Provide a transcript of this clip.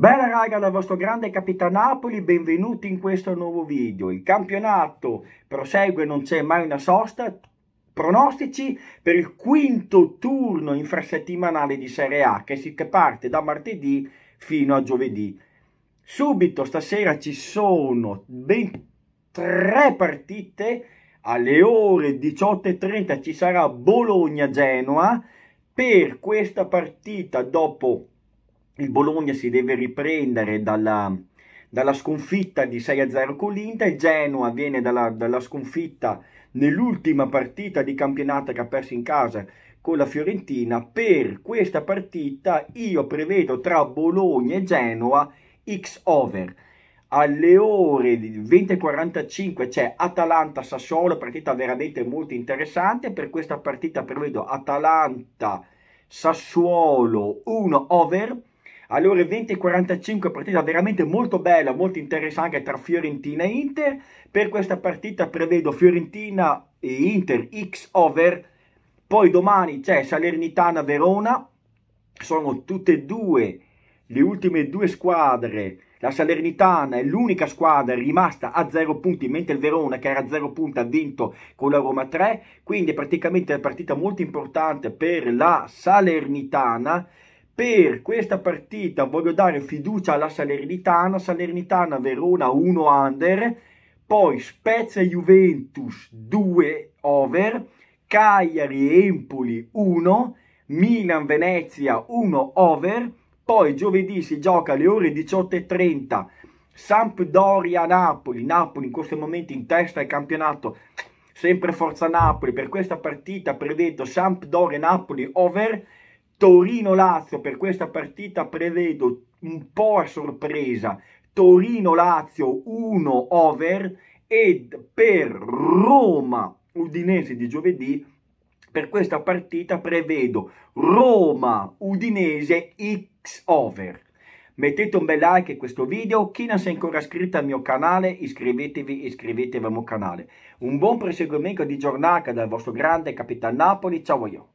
Bella raga dal vostro grande capitano Napoli, benvenuti in questo nuovo video. Il campionato prosegue, non c'è mai una sosta. Pronostici per il quinto turno infrasettimanale di Serie A che, si, parte da martedì fino a giovedì. Subito stasera ci sono ben tre partite. Alle ore 18.30 ci sarà Bologna-Genoa. Per questa partita dopo il Bologna si deve riprendere dalla, dalla sconfitta di 6-0 con l'Inter, Genoa viene dalla, dalla sconfitta nell'ultima partita di campionato che ha perso in casa con la Fiorentina. Per questa partita io prevedo tra Bologna e Genoa X over. Alle ore 20.45 c'è Atalanta-Sassuolo, partita veramente molto interessante. Per questa partita prevedo Atalanta-Sassuolo 1 over alle ore 20.45 partita veramente molto bella, molto interessante tra Fiorentina e Inter. Per questa partita prevedo Fiorentina e Inter X over, poi domani c'è Salernitana-Verona, sono tutte e due le ultime due squadre la Salernitana è l'unica squadra rimasta a 0 punti, mentre il Verona, che era a 0 punti, ha vinto con la Roma 3. Quindi è praticamente una partita molto importante per la Salernitana per questa partita voglio dare fiducia alla Salernitana, Salernitana Verona 1 under, poi Spezia Juventus 2 over, Cagliari Empoli 1, Milan Venezia 1 over, poi giovedì si gioca alle ore 18.30 Sampdoria Napoli, Napoli in questo momento in testa al campionato, sempre Forza Napoli, per questa partita prevedo Sampdoria Napoli over, Torino-Lazio per questa partita prevedo un po' a sorpresa Torino-Lazio 1 over e per Roma-Udinese di giovedì per questa partita prevedo Roma-Udinese X over. Mettete un bel like a questo video, chi non si è ancora iscritto al mio canale iscrivetevi e iscrivetevi al mio canale. Un buon proseguimento di giornata dal vostro grande Capitan Napoli, ciao a io!